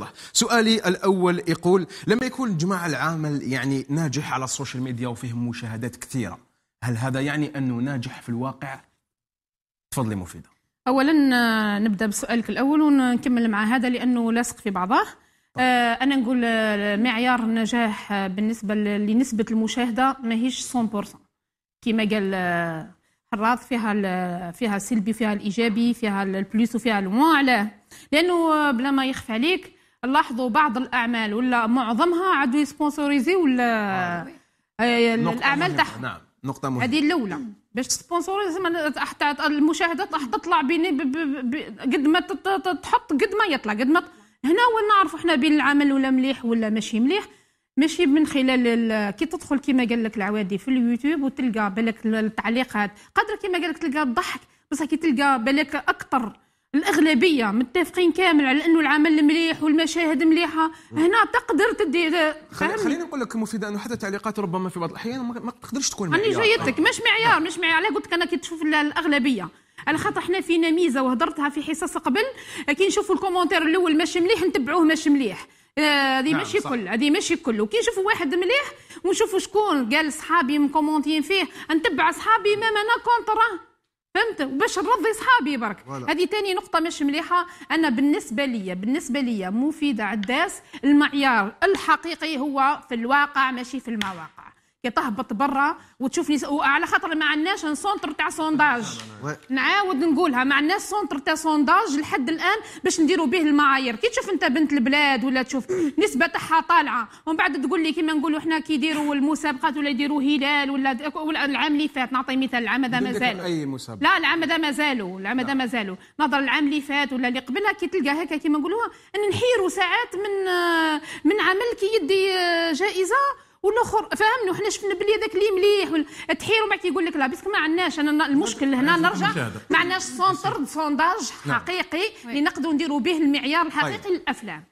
الله سؤالي الأول يقول لما يكون الجماعة العامل يعني ناجح على السوشيال ميديا وفيهم مشاهدات كثيرة هل هذا يعني أنه ناجح في الواقع؟ تفضلي مفيدة أولا آه، نبدأ بسؤالك الأول ونكمل مع هذا لأنه لاصق في بعضه طيب. آه، أنا نقول آه، معيار النجاح بالنسبة لنسبة المشاهدة ماهيش 100% كما قال حراث فيها فيها السلبي فيها الايجابي فيها البلوس وفيها الموان علاه لانه بلا ما يخفى عليك لاحظوا بعض الاعمال ولا معظمها عادوا يسبونسوريزي ولا آه. آه، الاعمال تاعهم نعم نقطه مهمه هذه الاولى باش تسبونسوريز حتى المشاهدات راح تطلع بين قد ما تحط قد ما يطلع قد ما هنا وين نعرفوا احنا بين العمل ولا مليح ولا ماشي مليح ماشي من خلال كي تدخل كيما قال لك العوادي في اليوتيوب وتلقى بالك التعليقات قدر كيما قال لك تلقى الضحك بصح كي تلقى بالك اكثر الاغلبيه متفقين كامل على انه العمل مليح والمشاهد مليحه هنا تقدر تدي خليني نقول لك مفيده انه حتى تعليقات ربما في بعض الاحيان ما تقدرش تكون معيار انا جايتك مش معيار مش معيار علاه قلت لك انا كي تشوف الاغلبيه على خاطر حنا فينا ميزه وهضرتها في حصص قبل كي نشوفوا الكومونتير الاول ماشي مليح نتبعوه ماشي مليح آه، هذه نعم ماشي كل هذه ماشي كل وكي نشوفوا واحد مليح ونشوفوا شكون قال صحابي مكومونتين فيه نتبع صحابي ما انا كونتره فهمت باش نرضي صحابي برك هذه تاني نقطه مش مليحه انا بالنسبه لي بالنسبه لي مفيده عداس المعيار الحقيقي هو في الواقع ماشي في المواقع تهبط برا وتشوفني س... وعلى خاطر ما عندناش سونتر تاع سونداج نعاود نقولها ما عندناش سونتر تاع سونداج لحد الان باش نديروا به المعايير كي تشوف انت بنت البلاد ولا تشوف نسبه تاعها طالعه ومن بعد تقول لي كيما نقولوا احنا كي يديروا المسابقات ولا يديروا هلال ولا العام اللي فات نعطي مثال العام هذا مازال اي مسابقه لا العام هذا مازالوا العام هذا مازالوا نظر العام اللي فات ولا اللي قبلها كي تلقى هكا كيما نقولوها نحيروا ساعات من آه، من عمل كي يدي آه، جائزه والاخر فاهم حنا شفنا بلي هذاك اللي مليح تحير ومن بعد يقول لك لا بس ما عندناش انا المشكل هنا نرجع ما عندناش سونتر دو سونداج نعم. حقيقي اللي نعم. نقدروا نديروا به المعيار طيب. الحقيقي للافلام